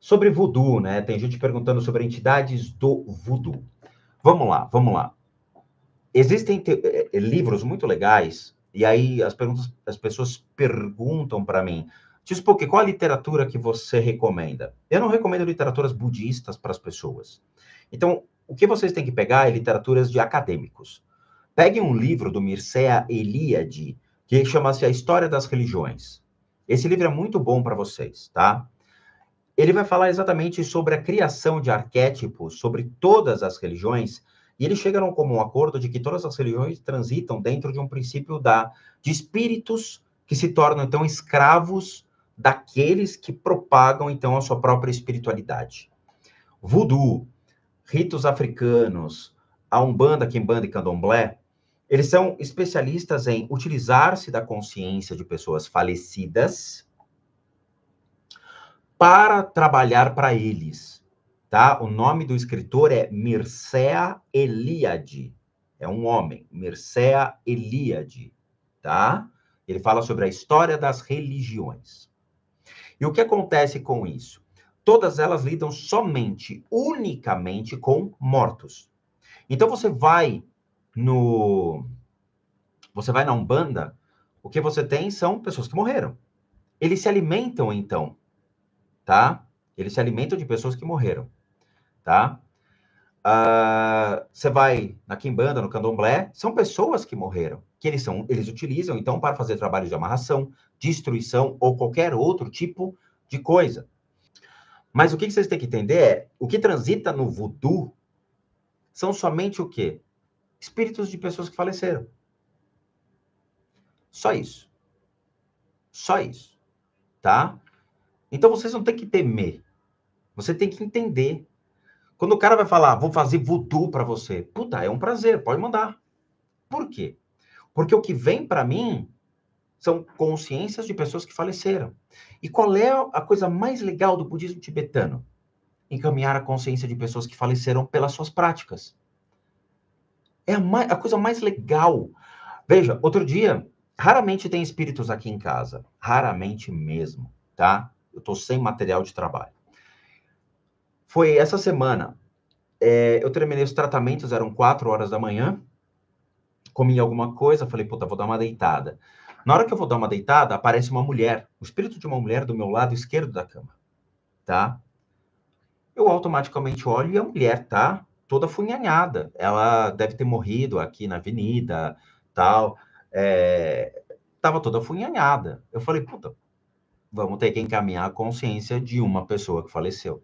Sobre voodoo, né? Tem gente perguntando sobre entidades do voodoo. Vamos lá, vamos lá. Existem te... Eh, eh, livros muito legais, e aí as, perguntas, as pessoas perguntam para mim, Tispuque, qual a literatura que você recomenda? Eu não recomendo literaturas budistas para as pessoas. Então, o que vocês têm que pegar é literaturas de acadêmicos. Peguem um livro do Mircea Eliade, que chama-se A História das Religiões. Esse livro é muito bom para vocês, tá? Ele vai falar exatamente sobre a criação de arquétipos, sobre todas as religiões, e eles chegaram como um acordo de que todas as religiões transitam dentro de um princípio da de espíritos que se tornam então escravos daqueles que propagam então a sua própria espiritualidade. Voodoo, ritos africanos, a Umbanda, Kimbanda e Candomblé, eles são especialistas em utilizar-se da consciência de pessoas falecidas para trabalhar para eles, tá? O nome do escritor é Mircea Eliade. É um homem, Mircea Eliade, tá? Ele fala sobre a história das religiões. E o que acontece com isso? Todas elas lidam somente, unicamente com mortos. Então você vai no você vai na Umbanda, o que você tem são pessoas que morreram. Eles se alimentam então tá? Eles se alimentam de pessoas que morreram, tá? Ah, você uh, vai na quimbanda, no candomblé, são pessoas que morreram, que eles são, eles utilizam então para fazer trabalhos de amarração, destruição ou qualquer outro tipo de coisa. Mas o que, que vocês têm que entender é, o que transita no voodoo são somente o quê? Espíritos de pessoas que faleceram. Só isso. Só isso, tá? Então vocês não têm que temer. Você tem que entender. Quando o cara vai falar, vou fazer voodoo para você, puta, é um prazer, pode mandar. Por quê? Porque o que vem para mim são consciências de pessoas que faleceram. E qual é a coisa mais legal do budismo tibetano? Encaminhar a consciência de pessoas que faleceram pelas suas práticas. É a, mais, a coisa mais legal. Veja, outro dia, raramente tem espíritos aqui em casa. Raramente mesmo, tá? eu estou sem material de trabalho. Foi essa semana, é, eu terminei os tratamentos, eram 4 horas da manhã, comi alguma coisa, falei, puta, vou dar uma deitada. Na hora que eu vou dar uma deitada, aparece uma mulher, o espírito de uma mulher do meu lado esquerdo da cama, tá? Eu automaticamente olho e a mulher tá toda funhanhada. Ela deve ter morrido aqui na avenida, tal. É, tava toda funhanhada. Eu falei, puta, vamos ter que encaminhar a consciência de uma pessoa que faleceu.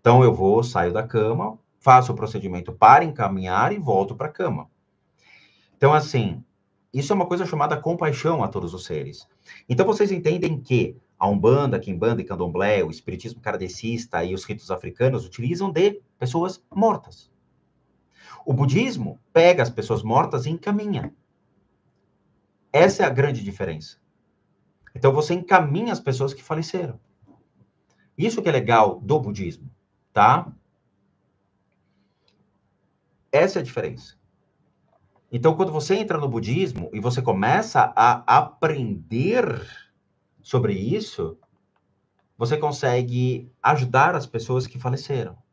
Então eu vou, saio da cama, faço o procedimento para encaminhar e volto para a cama. Então assim, isso é uma coisa chamada compaixão a todos os seres. Então vocês entendem que a Umbanda, a Quimbanda e Candomblé, o espiritismo kardecista e os ritos africanos utilizam de pessoas mortas. O budismo pega as pessoas mortas e encaminha. Essa é a grande diferença. Então você encaminha as pessoas que faleceram. Isso que é legal do budismo, tá? Essa é a diferença. Então, quando você entra no budismo e você começa a aprender sobre isso, você consegue ajudar as pessoas que faleceram.